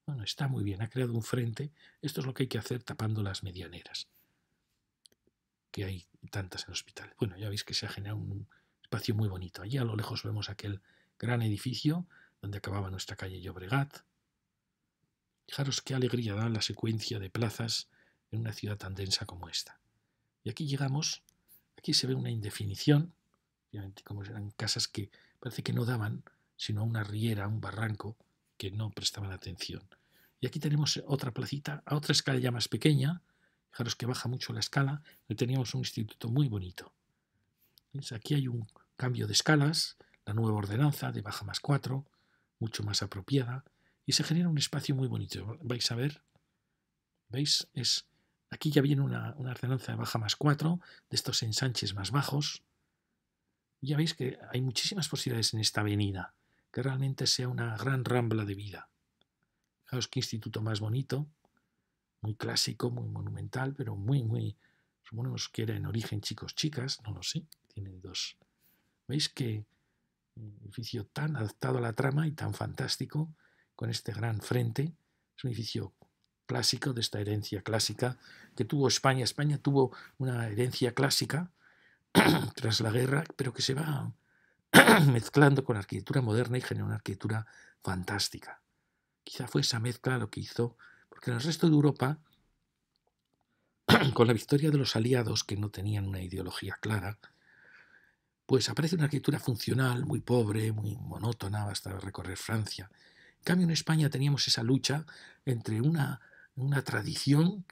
bueno, está muy bien, ha creado un frente. Esto es lo que hay que hacer tapando las medianeras, que hay tantas en hospitales. Bueno, ya veis que se ha generado un espacio muy bonito. Allí a lo lejos vemos aquel gran edificio donde acababa nuestra calle Llobregat. Fijaros qué alegría da la secuencia de plazas en una ciudad tan densa como esta. Y aquí llegamos, aquí se ve una indefinición, obviamente como eran casas que parece que no daban, sino a una riera, a un barranco, que no prestaban atención. Y aquí tenemos eh, otra placita, a otra escala ya más pequeña. Fijaros que baja mucho la escala. Y teníamos un instituto muy bonito. Aquí hay un cambio de escalas, la nueva ordenanza de baja más 4, mucho más apropiada. Y se genera un espacio muy bonito. Vais a ver. ¿Veis? Es, aquí ya viene una, ordenanza de baja más 4, de estos ensanches más bajos. Ya veis que hay muchísimas posibilidades en esta avenida, que realmente sea una gran rambla de vida. Fijaos qué instituto más bonito, muy clásico, muy monumental, pero muy, muy, suponemos que era en origen chicos, chicas, no lo sé, tiene dos. ¿Veis qué edificio tan adaptado a la trama y tan fantástico, con este gran frente? Es un edificio clásico de esta herencia clásica que tuvo España. España tuvo una herencia clásica tras la guerra, pero que se va mezclando con la arquitectura moderna y genera una arquitectura fantástica. Quizá fue esa mezcla lo que hizo, porque en el resto de Europa, con la victoria de los aliados que no tenían una ideología clara, pues aparece una arquitectura funcional muy pobre, muy monótona, hasta recorrer Francia. En cambio, en España teníamos esa lucha entre una, tradición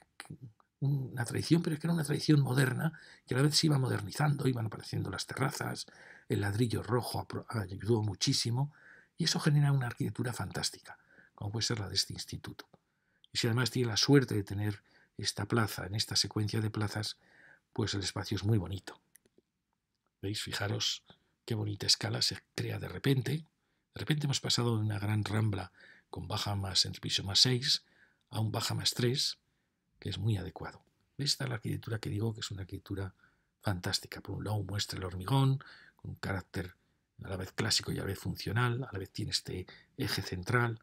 una tradición, pero es que era una tradición moderna que a la vez se iba modernizando, iban apareciendo las terrazas, el ladrillo rojo ayudó muchísimo y eso genera una arquitectura fantástica como puede ser la de este instituto. Y si además tiene la suerte de tener esta plaza, en esta secuencia de plazas, pues el espacio es muy bonito. ¿Veis? Fijaros qué bonita escala se crea de repente. De repente hemos pasado de una gran rambla con baja más en el piso más 6 a un baja más 3, que es muy adecuado. Esta es la arquitectura que digo que es una arquitectura fantástica. Por un lado muestra el hormigón, con un carácter a la vez clásico y a la vez funcional, a la vez tiene este eje central,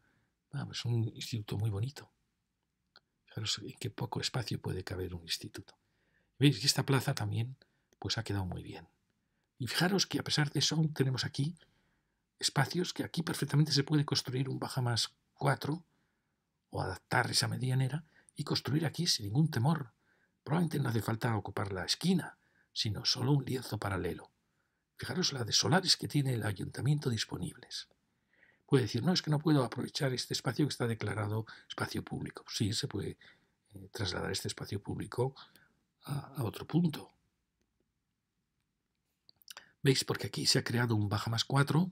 es un instituto muy bonito. Fijaros en qué poco espacio puede caber un instituto. Veis que esta plaza también pues ha quedado muy bien. Y fijaros que a pesar de eso tenemos aquí espacios que aquí perfectamente se puede construir un baja más 4 o adaptar esa medianera y construir aquí sin ningún temor. Probablemente no hace falta ocupar la esquina, sino solo un lienzo paralelo. Fijaros la de solares que tiene el ayuntamiento disponibles puede decir, no, es que no puedo aprovechar este espacio que está declarado espacio público. Pues sí, se puede eh, trasladar este espacio público a, otro punto. ¿Veis? Porque aquí se ha creado un baja más 4,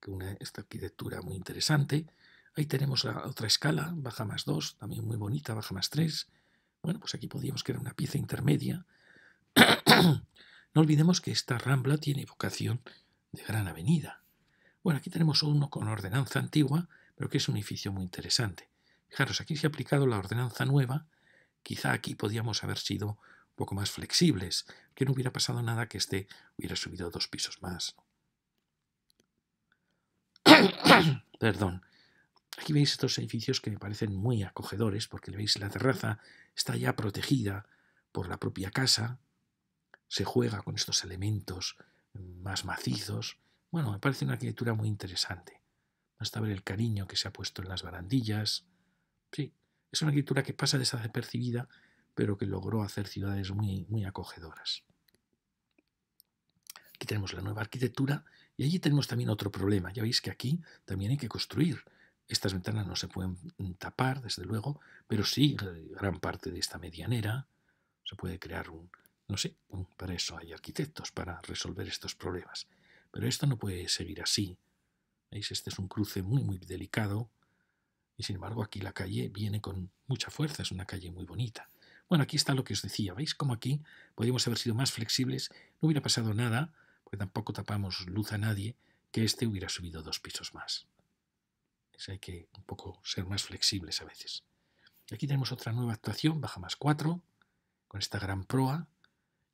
que una, esta arquitectura muy interesante. Ahí tenemos la otra escala, baja más 2, también muy bonita, baja más 3. Bueno, pues aquí podríamos crear una pieza intermedia. no olvidemos que esta rambla tiene vocación de gran avenida. Bueno, aquí tenemos uno con ordenanza antigua, pero que es un edificio muy interesante. Fijaros, aquí se ha aplicado la ordenanza nueva. Quizá aquí podíamos haber sido un poco más flexibles, que no hubiera pasado nada que este hubiera subido dos pisos más. Perdón. Aquí veis estos edificios que me parecen muy acogedores, porque veis la terraza está ya protegida por la propia casa, se juega con estos elementos más macizos, bueno, me parece una arquitectura muy interesante. Basta ver el cariño que se ha puesto en las barandillas. Sí, es una arquitectura que pasa desapercibida, pero que logró hacer ciudades muy, acogedoras. Aquí tenemos la nueva arquitectura y allí tenemos también otro problema. Ya veis que aquí también hay que construir. Estas ventanas no se pueden tapar, desde luego, pero sí gran parte de esta medianera. Se puede crear un, no sé, para eso hay arquitectos, para resolver estos problemas. Pero esto no puede seguir así. ¿Veis? Este es un cruce muy, muy delicado. Y sin embargo, aquí la calle viene con mucha fuerza, es una calle muy bonita. Bueno, aquí está lo que os decía. ¿Veis como aquí podríamos haber sido más flexibles? No hubiera pasado nada, porque tampoco tapamos luz a nadie, que este hubiera subido dos pisos más. hay que un poco ser más flexibles a veces. Aquí tenemos otra nueva actuación, baja más cuatro con esta gran proa,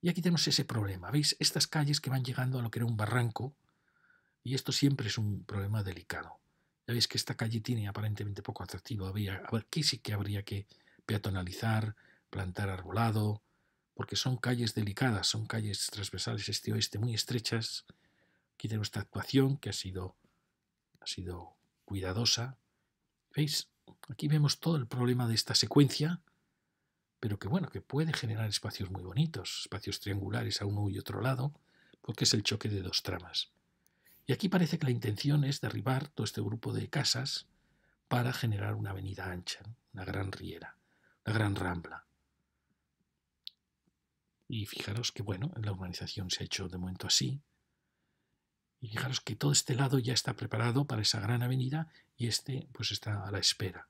y aquí tenemos ese problema. ¿Veis? Estas calles que van llegando a lo que era un barranco, y esto siempre es un problema delicado. Ya veis que esta calle tiene aparentemente poco atractivo. aquí sí que habría que peatonalizar, plantar arbolado, porque son calles delicadas, son calles transversales este-oeste muy estrechas. Aquí tenemos esta actuación que ha sido, ha sido cuidadosa. ¿Veis? Aquí vemos todo el problema de esta secuencia pero que bueno, que puede generar espacios muy bonitos, espacios triangulares a uno y otro lado, porque es el choque de dos tramas. Y aquí parece que la intención es derribar todo este grupo de casas para generar una avenida ancha, una gran riera, una gran rambla. Y fijaros que, bueno, la urbanización se ha hecho de momento así. Y fijaros que todo este lado ya está preparado para esa gran avenida y este pues está a la espera.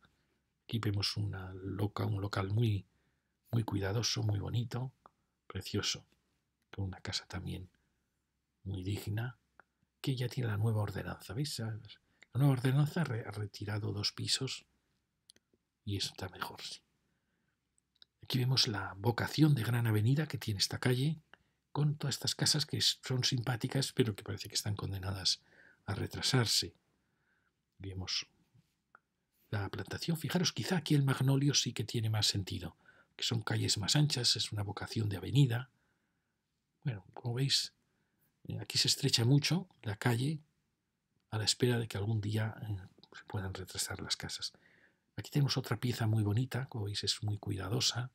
Aquí vemos una loca, un local muy, muy cuidadoso, muy bonito, precioso, con una casa también muy digna, que ya tiene la nueva ordenanza, ¿veis? Ah, pues, la nueva ordenanza ha retirado dos pisos y eso está mejor, sí. Aquí vemos la vocación de gran avenida que tiene esta calle, con todas estas casas que son simpáticas, pero que parece que están condenadas a retrasarse. Vemos la plantación. Fijaros, quizá aquí el magnolio sí que tiene más sentido que son calles más anchas, es una vocación de avenida. Bueno, como veis, eh, aquí se estrecha mucho la calle a la espera de que algún día eh, se puedan retrasar las casas. Aquí tenemos otra pieza muy bonita, como veis es muy cuidadosa,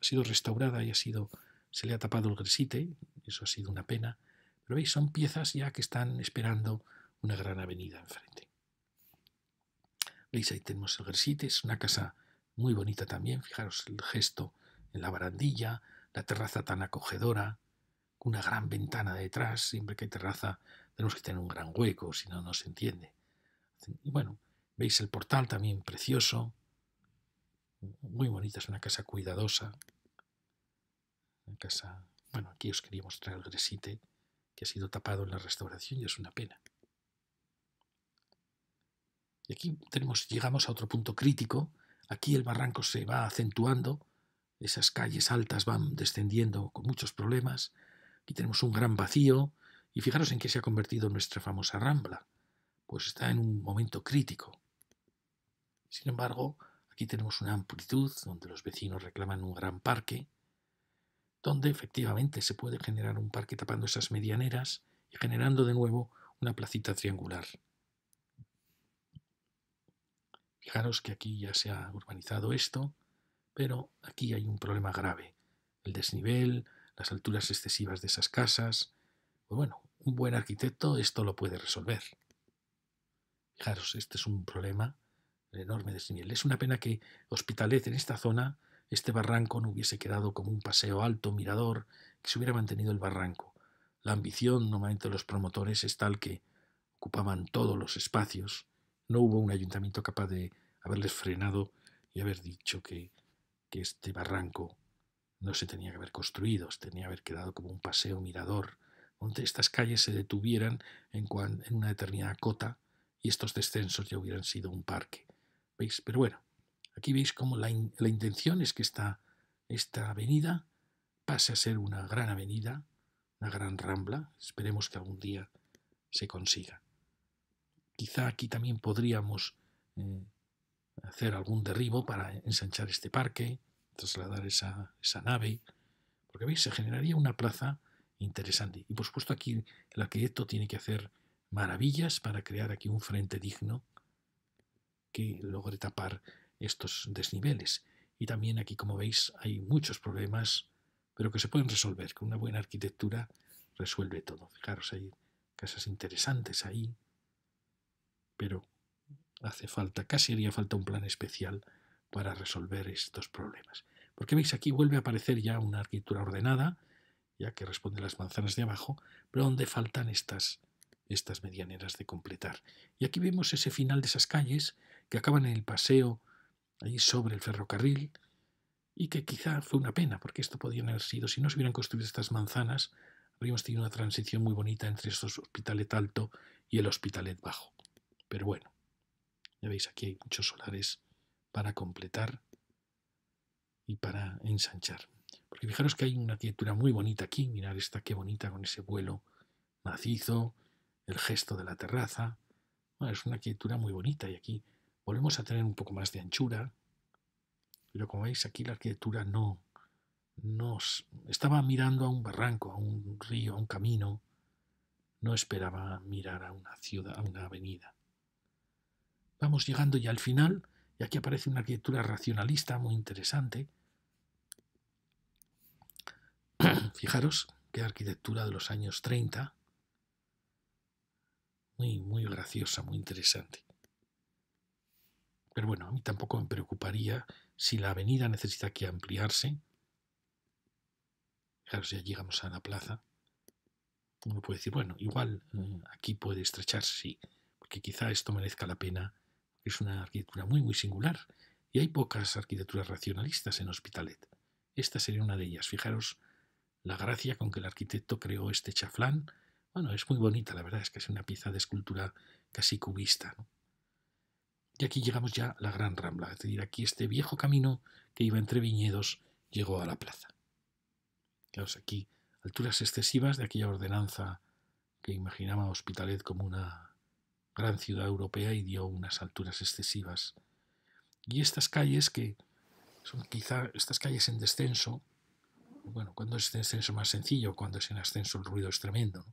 ha sido restaurada y ha sido, se le ha tapado el grisite, eso ha sido una pena, pero veis, son piezas ya que están esperando una gran avenida enfrente. Veis, ahí tenemos el gresite, es una casa muy bonita también, fijaros el gesto en la barandilla, la terraza tan acogedora, una gran ventana detrás, siempre que hay terraza tenemos que tener un gran hueco, si no, no se entiende. Y bueno, veis el portal también precioso, muy bonita, es una casa cuidadosa, una casa, bueno, aquí os quería mostrar el gresite, que ha sido tapado en la restauración y es una pena. Y aquí tenemos, llegamos a otro punto crítico, Aquí el barranco se va acentuando, esas calles altas van descendiendo con muchos problemas. Aquí tenemos un gran vacío y fijaros en qué se ha convertido nuestra famosa rambla. Pues está en un momento crítico. Sin embargo, aquí tenemos una amplitud donde los vecinos reclaman un gran parque, donde efectivamente se puede generar un parque tapando esas medianeras y generando de nuevo una placita triangular. Fijaros que aquí ya se ha urbanizado esto, pero aquí hay un problema grave. El desnivel, las alturas excesivas de esas casas. Pues bueno, un buen arquitecto esto lo puede resolver. Fijaros, este es un problema, el enorme desnivel. Es una pena que Hospitalet en esta zona, este barranco no hubiese quedado como un paseo alto, mirador, que se hubiera mantenido el barranco. La ambición normalmente de los promotores es tal que ocupaban todos los espacios no hubo un ayuntamiento capaz de haberles frenado y haber dicho que, este barranco no se tenía que haber construido, se tenía que haber quedado como un paseo mirador, donde estas calles se detuvieran en, en una determinada cota y estos descensos ya hubieran sido un parque. ¿Veis? Pero bueno, aquí veis cómo la, intención es que esta avenida pase a ser una gran avenida, una gran rambla, esperemos que algún día se consiga. Quizá aquí también podríamos eh, hacer algún derribo para ensanchar este parque, trasladar esa, esa nave, porque veis, se generaría una plaza interesante. Y por supuesto aquí el arquitecto tiene que hacer maravillas para crear aquí un frente digno que logre tapar estos desniveles. Y también aquí, como veis, hay muchos problemas, pero que se pueden resolver. Con una buena arquitectura resuelve todo. Fijaros, hay casas interesantes ahí, pero hace falta, casi haría falta un plan especial para resolver estos problemas. Porque veis, aquí vuelve a aparecer ya una arquitectura ordenada, ya que responde a las manzanas de abajo, pero donde faltan estas, medianeras de completar. Y aquí vemos ese final de esas calles que acaban en el paseo ahí sobre el ferrocarril y que quizá fue una pena, porque esto podían haber sido, si no se hubieran construido estas manzanas, habríamos tenido una transición muy bonita entre estos Hospitalet Alto y el Hospitalet Bajo. Pero bueno, ya veis, aquí hay muchos solares para completar y para ensanchar. Porque fijaros que hay una arquitectura muy bonita aquí, mirad esta, qué bonita con ese vuelo macizo, el gesto de la terraza. es una arquitectura muy bonita y aquí volvemos a tener un poco más de anchura. Pero como veis aquí la arquitectura no nos estaba mirando a un barranco, a un río, a un camino. No esperaba mirar a una ciudad, a una avenida. Vamos llegando ya al final, y aquí aparece una arquitectura racionalista muy interesante. Fijaros qué arquitectura de los años 30. Muy, muy graciosa, muy interesante. Pero bueno, a mí tampoco me preocuparía si la avenida necesita que ampliarse. Fijaros, ya llegamos a la plaza. Uno puede decir, bueno, igual eh, aquí puede estrecharse, sí, porque quizá esto merezca la pena es una arquitectura muy, muy singular y hay pocas arquitecturas racionalistas en Hospitalet. Esta sería una de ellas. Fijaros la gracia con que el arquitecto creó este chaflán. Bueno, es muy bonita, la verdad, es que es una pieza de escultura casi cubista. Y aquí llegamos ya a la gran rambla, es decir, aquí este viejo camino que iba entre viñedos llegó a la plaza. fijaros aquí, alturas excesivas de aquella ordenanza que imaginaba Hospitalet como una gran ciudad europea y dio unas alturas excesivas. Y estas calles que son quizá estas calles en descenso, bueno, cuando es descenso más sencillo, cuando es en ascenso el ruido es tremendo.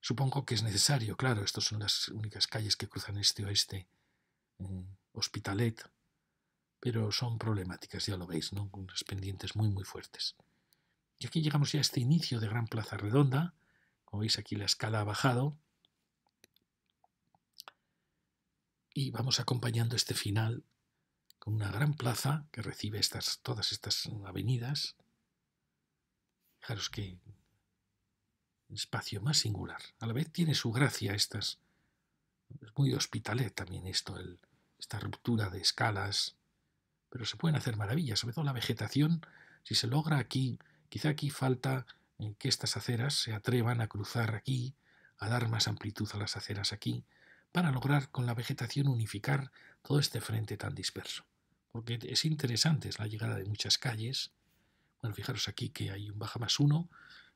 Supongo que es necesario, claro, estas son las únicas calles que cruzan este oeste, mm, Hospitalet, pero son problemáticas, ya lo veis, ¿no? con unas pendientes muy, muy fuertes. Y aquí llegamos ya a este inicio de Gran Plaza Redonda, como veis aquí la escala ha bajado, y vamos acompañando este final con una gran plaza que recibe estas, todas estas avenidas. Fijaros qué espacio más singular. A la vez tiene su gracia estas. Es muy hospitalet también esto, el, esta ruptura de escalas. Pero se pueden hacer maravillas, sobre todo la vegetación, si se logra aquí, quizá aquí falta que estas aceras se atrevan a cruzar aquí, a dar más amplitud a las aceras aquí, para lograr con la vegetación unificar todo este frente tan disperso. Porque es interesante, es la llegada de muchas calles. Bueno, fijaros aquí que hay un baja más uno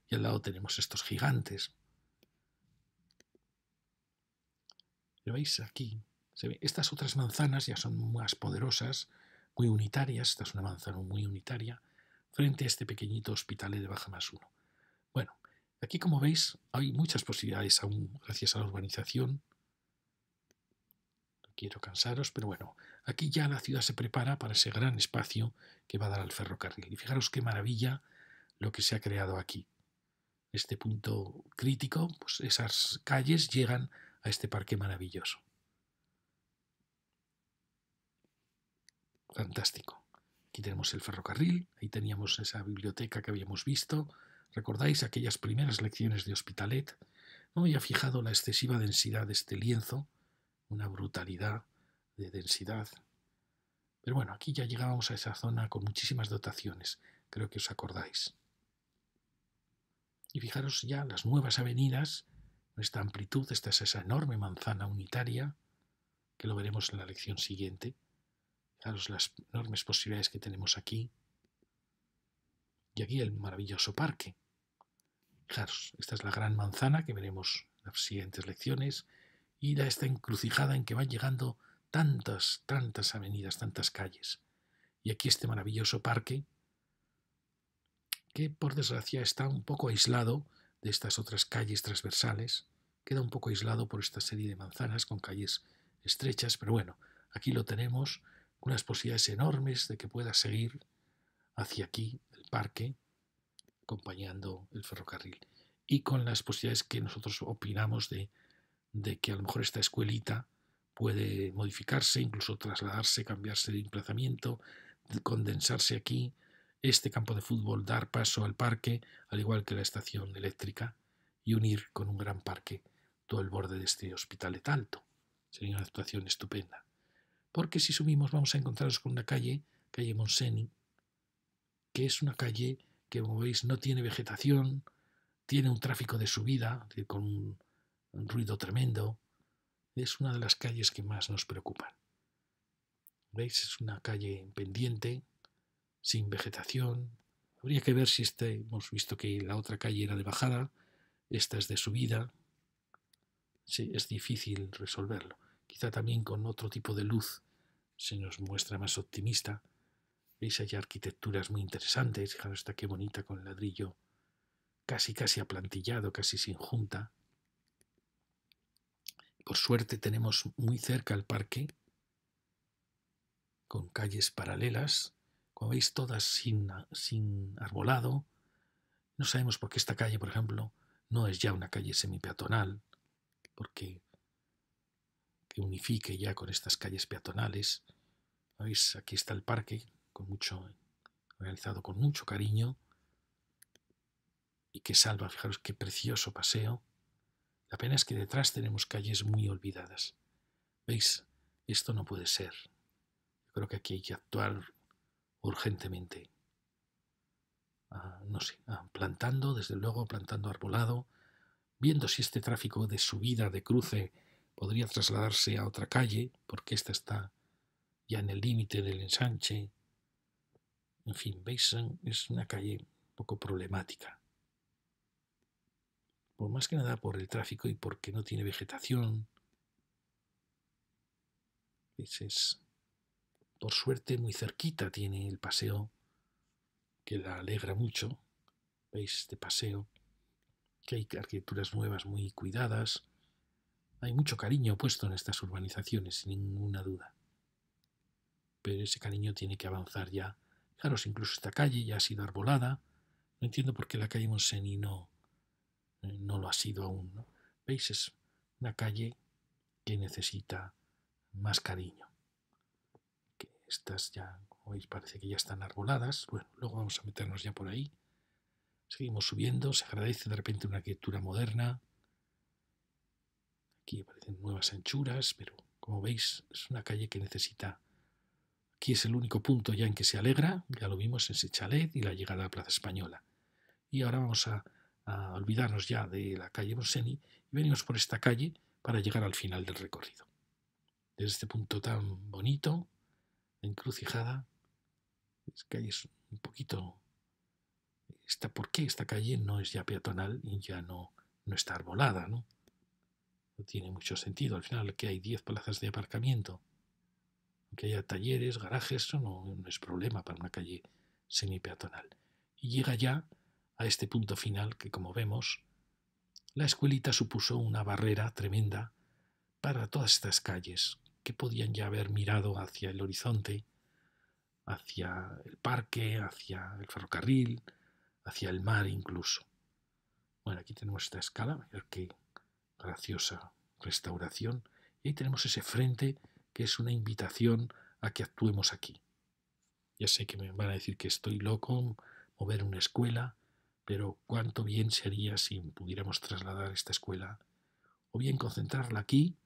y al lado tenemos estos gigantes. Lo veis aquí, estas otras manzanas ya son más poderosas, muy unitarias, esta es una manzana muy unitaria, frente a este pequeñito hospital de baja más uno. Bueno, aquí como veis hay muchas posibilidades aún gracias a la urbanización, quiero cansaros, pero bueno, aquí ya la ciudad se prepara para ese gran espacio que va a dar al ferrocarril. Y fijaros qué maravilla lo que se ha creado aquí. Este punto crítico, pues esas calles llegan a este parque maravilloso. Fantástico. Aquí tenemos el ferrocarril, ahí teníamos esa biblioteca que habíamos visto. ¿Recordáis aquellas primeras lecciones de Hospitalet? ¿No había fijado la excesiva densidad de este lienzo? una brutalidad de densidad. Pero bueno, aquí ya llegábamos a esa zona con muchísimas dotaciones, creo que os acordáis. Y fijaros ya las nuevas avenidas, esta amplitud, esta es esa enorme manzana unitaria, que lo veremos en la lección siguiente. Fijaros las enormes posibilidades que tenemos aquí. Y aquí el maravilloso parque. Fijaros, esta es la gran manzana que veremos en las siguientes lecciones ir a esta encrucijada en que van llegando tantas, tantas avenidas, tantas calles. Y aquí este maravilloso parque, que por desgracia está un poco aislado de estas otras calles transversales, queda un poco aislado por esta serie de manzanas con calles estrechas, pero bueno, aquí lo tenemos, unas posibilidades enormes de que pueda seguir hacia aquí el parque, acompañando el ferrocarril, y con las posibilidades que nosotros opinamos de de que a lo mejor esta escuelita puede modificarse, incluso trasladarse, cambiarse de emplazamiento, condensarse aquí, este campo de fútbol dar paso al parque, al igual que la estación eléctrica, y unir con un gran parque todo el borde de este hospital de alto. Sería una actuación estupenda. Porque si subimos vamos a encontrarnos con una calle, calle Monseni, que es una calle que, como veis, no tiene vegetación, tiene un tráfico de subida, con un un ruido tremendo. Es una de las calles que más nos preocupan. ¿Veis? Es una calle en pendiente, sin vegetación. Habría que ver si este, hemos visto que la otra calle era de bajada, esta es de subida. Sí, es difícil resolverlo. Quizá también con otro tipo de luz se nos muestra más optimista. Veis, hay arquitecturas muy interesantes. Fijaros, está qué bonita con ladrillo casi, casi aplantillado, casi sin junta. Por suerte tenemos muy cerca el parque, con calles paralelas, como veis todas sin, sin arbolado. No sabemos por qué esta calle, por ejemplo, no es ya una calle semipeatonal, porque que unifique ya con estas calles peatonales. Aquí está el parque, con mucho, realizado con mucho cariño y que salva, fijaros qué precioso paseo. La pena es que detrás tenemos calles muy olvidadas. ¿Veis? Esto no puede ser. creo que aquí hay que actuar urgentemente. Ah, no sé, ah, plantando, desde luego, plantando arbolado, viendo si este tráfico de subida, de cruce, podría trasladarse a otra calle, porque esta está ya en el límite del ensanche. En fin, veis, es una calle un poco problemática más que nada por el tráfico y porque no tiene vegetación. Es, por suerte, muy cerquita tiene el paseo, que la alegra mucho. ¿Veis este paseo? Que hay arquitecturas nuevas muy cuidadas. Hay mucho cariño puesto en estas urbanizaciones, sin ninguna duda. Pero ese cariño tiene que avanzar ya. Fijaros, incluso esta calle ya ha sido arbolada. No entiendo por qué la calle Monseni no, eh, no lo ha sido aún. ¿Veis? Es una calle que necesita más cariño. Que estas ya, como veis, parece que ya están arboladas. Bueno, luego vamos a meternos ya por ahí. Seguimos subiendo, se agradece de repente una arquitectura moderna. Aquí aparecen nuevas anchuras, pero como veis, es una calle que necesita. Aquí es el único punto ya en que se alegra, ya lo vimos en ese chalet y la llegada a la Plaza Española. Y ahora vamos a a olvidarnos ya de la calle Boseni y venimos por esta calle para llegar al final del recorrido. Desde este punto tan bonito, encrucijada, es que es un poquito... Esta, ¿Por qué esta calle no es ya peatonal y ya no, no está arbolada? ¿no? tiene mucho sentido. Al final que hay 10 plazas de aparcamiento, que haya talleres, garajes, eso no, no es problema para una calle semi-peatonal. Y llega ya a este punto final que, como vemos, la escuelita supuso una barrera tremenda para todas estas calles que podían ya haber mirado hacia el horizonte, hacia el parque, hacia el ferrocarril, hacia el mar incluso. Bueno, aquí tenemos esta escala, mirad qué graciosa restauración. Y ahí tenemos ese frente que es una invitación a que actuemos aquí. Ya sé que me van a decir que estoy loco, mover una escuela, pero cuánto bien sería si pudiéramos trasladar esta escuela, o bien concentrarla aquí,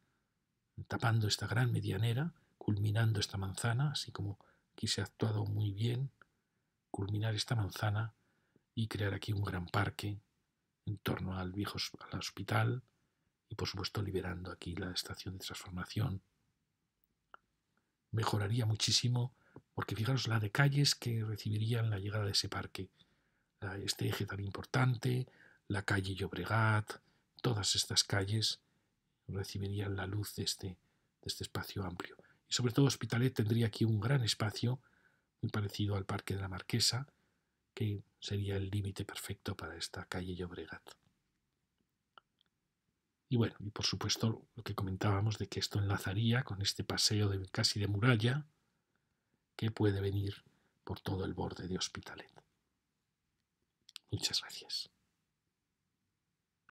tapando esta gran medianera, culminando esta manzana, así como aquí se ha actuado muy bien, culminar esta manzana y crear aquí un gran parque en torno al viejo al hospital y por supuesto liberando aquí la estación de transformación. Mejoraría muchísimo porque fijaros la de calles que recibirían la llegada de ese parque este eje tan importante, la calle Llobregat, todas estas calles recibirían la luz de este, este espacio amplio. Y sobre todo Hospitalet tendría aquí un gran espacio, muy parecido al Parque de la Marquesa, que sería el límite perfecto para esta calle Llobregat. Y bueno, y por supuesto lo que comentábamos de que esto enlazaría con este paseo de, casi de muralla que puede venir por todo el borde de Hospitalet. Muchas gracias.